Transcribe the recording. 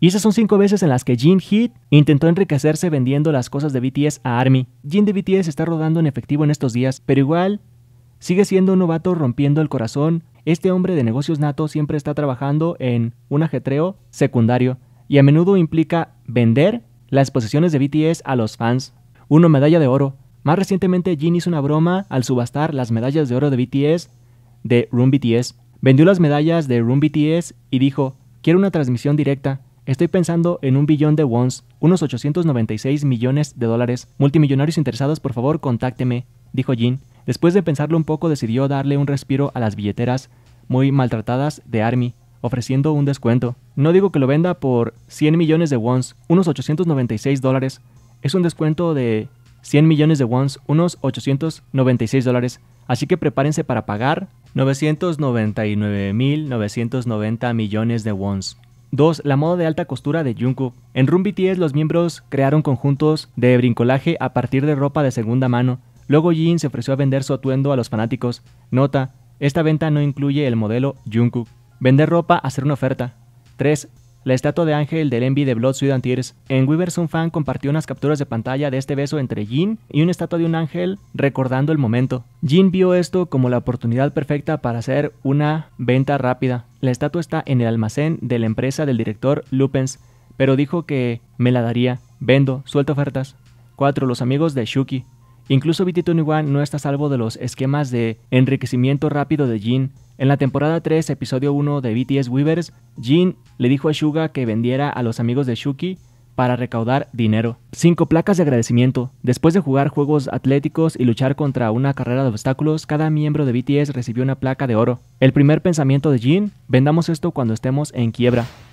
Y esas son cinco veces en las que Jin Hit intentó enriquecerse vendiendo las cosas de BTS a Army. Jin de BTS está rodando en efectivo en estos días, pero igual sigue siendo un novato rompiendo el corazón. Este hombre de negocios nato siempre está trabajando en un ajetreo secundario y a menudo implica vender las posesiones de BTS a los fans. Una medalla de oro. Más recientemente Jin hizo una broma al subastar las medallas de oro de BTS de Room BTS. Vendió las medallas de Room BTS y dijo, quiero una transmisión directa. Estoy pensando en un billón de wons, unos 896 millones de dólares. Multimillonarios interesados, por favor, contácteme, dijo Jin. Después de pensarlo un poco, decidió darle un respiro a las billeteras muy maltratadas de Army, ofreciendo un descuento. No digo que lo venda por 100 millones de wons, unos 896 dólares. Es un descuento de 100 millones de wons, unos 896 dólares. Así que prepárense para pagar 999.990 millones de wons, 2. La moda de alta costura de Jungkook. En Room BTS los miembros crearon conjuntos de brincolaje a partir de ropa de segunda mano. Luego Jin se ofreció a vender su atuendo a los fanáticos. Nota, esta venta no incluye el modelo Jungkook. Vender ropa, hacer una oferta. 3. La estatua de Ángel del Envy de Blood, Sweat Tears. En Weavers, un fan compartió unas capturas de pantalla de este beso entre Jin y una estatua de un ángel recordando el momento. Jin vio esto como la oportunidad perfecta para hacer una venta rápida. La estatua está en el almacén de la empresa del director Lupens, pero dijo que me la daría, vendo, suelto ofertas. 4. Los amigos de Shuki. Incluso BT21 no está a salvo de los esquemas de enriquecimiento rápido de Jin. En la temporada 3, episodio 1 de BTS Weavers, Jin le dijo a Suga que vendiera a los amigos de Shuki para recaudar dinero. Cinco Placas de agradecimiento. Después de jugar juegos atléticos y luchar contra una carrera de obstáculos, cada miembro de BTS recibió una placa de oro. El primer pensamiento de Jin, vendamos esto cuando estemos en quiebra.